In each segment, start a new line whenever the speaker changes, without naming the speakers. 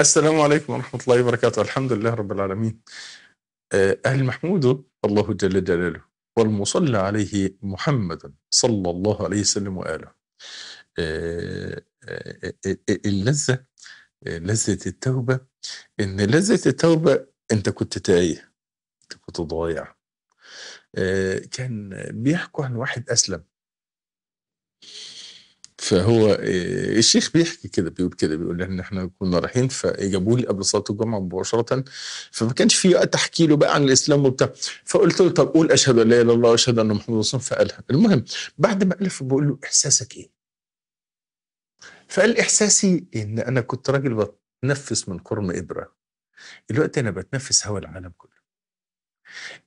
السلام عليكم ورحمة الله وبركاته الحمد لله رب العالمين آه، أهل محمود الله جل جلاله والمصلى عليه محمد صلى الله عليه وسلم وآله اللذة آه، آه، لذة التوبة إن لذة التوبة أنت كنت تايه أنت كنت ضايع كان بيحكوا عن واحد أسلم فهو آه، الشيخ بيحكي كده بيقول كده بيقول ان احنا كنا رايحين فجابوا لي قبل صلاه الجمعه مباشره فما كانش في وقت احكي له بقى عن الاسلام وبتاع فقلت له طب قول اشهد ان لا اله الا الله واشهد ان محمد رسول الله فقالها المهم بعد ما الف بقول له احساسك ايه؟ فقال احساسي ان انا كنت راجل بتنفس من قرن ابره دلوقتي انا بتنفس هوا العالم كله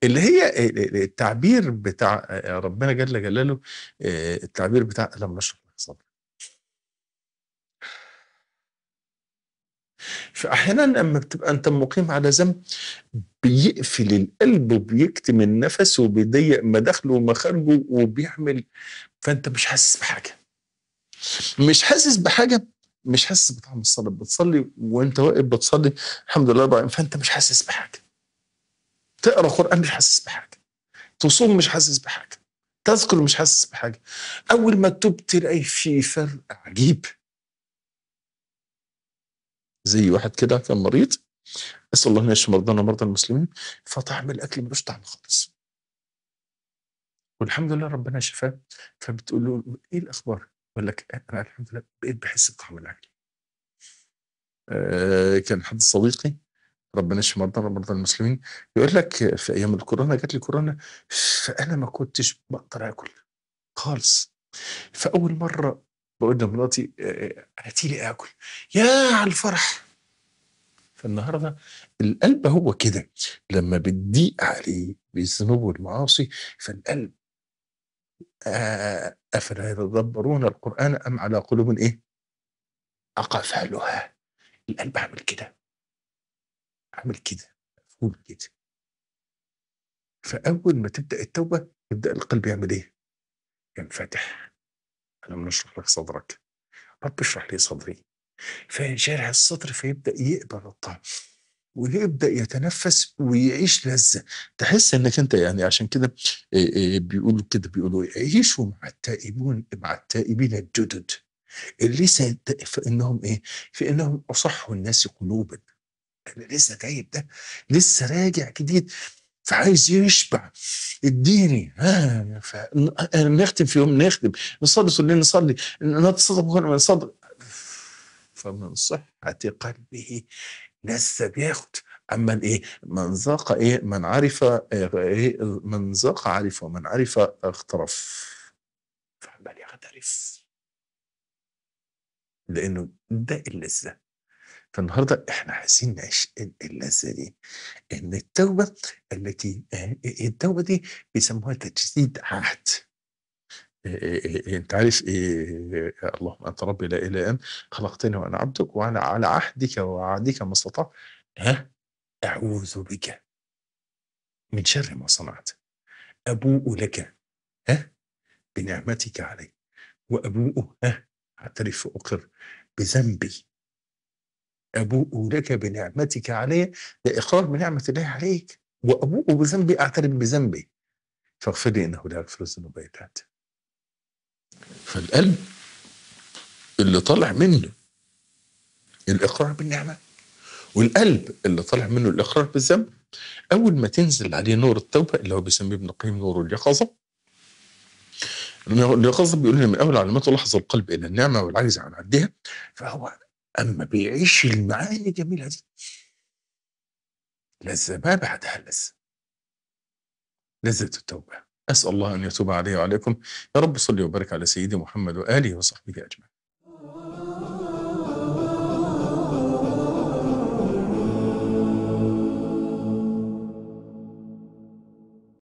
اللي هي آه، آه، التعبير بتاع ربنا جل جلاله التعبير بتاع لما اشرح لك فاحيانا لما بتبقى انت مقيم على ذنب بيقفل القلب وبيكتم النفس وبيضيق مداخله ومخارجه وبيعمل فانت مش حاسس بحاجه مش حاسس بحاجه مش حاسس بطعم الصلاه بتصلي وانت واقف بتصلي الحمد لله رب فانت مش حاسس بحاجه تقرا قران مش حاسس بحاجه تصوم مش حاسس بحاجه تذكر مش حاسس بحاجه اول ما تتوب تلاقي في فرق عجيب زي واحد كده كان مريض اسال الله ان يشفي مرضانا ومرضى المسلمين فطعم الاكل ملوش طعم خالص والحمد لله ربنا شفاه فبتقول له ايه الاخبار؟ يقول لك انا الحمد لله بقيت بحس بطعم الاكل آه كان حد صديقي ربنا يشفي مرضانا ومرضى المسلمين يقول لك في ايام الكورونا جات لي كورونا فانا ما كنتش بقدر اكل خالص فاول مره بقول لمراتي هاتي آه، آه، لي اكل يا على الفرح فالنهارده القلب هو كده لما بتضيق عليه بالذنوب والمعاصي فالقلب آه، افلا يتدبرون القران ام على قلوب ايه؟ اقفالها القلب عامل كده عامل كده مفهوم كده فاول ما تبدا التوبه يبدا القلب يعمل ايه؟ ينفتح انا بنشرح لك صدرك رب اشرح لي صدري فينشرح الصدر فيبدا يقبل الطعم ويبدا يتنفس ويعيش لذه تحس انك انت يعني عشان كده بيقولوا كده بيقولوا عيشوا مع التائبون مع التائبين الجدد اللي في انهم ايه في انهم اصح الناس قلوبا اللي لسه تايب ده لسه راجع جديد فعايز يشبع اديني ها ف... نختم في يوم نختم نصلي صلي نصلي نتصدق نصدق فمن صحة قلبه لسه بياخد اما الايه من ذاق ايه من عرف إيه من ذاق عرف ومن عرف اغترف فعمال يغترف لانه ده اللذه فالنهارده احنا عايزين نعيش اللذه دي ان التوبه التي آه، التوبه دي بيسموها تجديد عهد آه، آه، انت عارف إيه اللهم انت ربي لا اله الا انت خلقتني وانا عبدك وانا على عهدك ووعدك ما استطعت ها اعوذ بك من شر ما صنعت ابوء لك ها بنعمتك علي وابوء ها اعترف واقر بذنبي أبوء لك بنعمتك علي لإقرار بنعمة الله عليك وأبوء بذنبي أعترف بذنبي فاغفر لي إنه لا يغفر الذنوب إلا أنت فالقلب اللي طالع منه الإقرار بالنعمة والقلب اللي طالع منه الإقرار بالذنب أول ما تنزل عليه نور التوبة اللي هو بيسميه ابن القيم نور اليقظة اليقظة بيقول لنا من أول علامات لحظة القلب إلى النعمة والعجز عن عدها فهو أما بيعيش المعاني الجميلة دي لذة ما بعدها لذة لذة التوبة أسأل الله أن يتوب علي وعليكم يا رب صلي وبارك على سيدي محمد وآله وصحبه أجمعين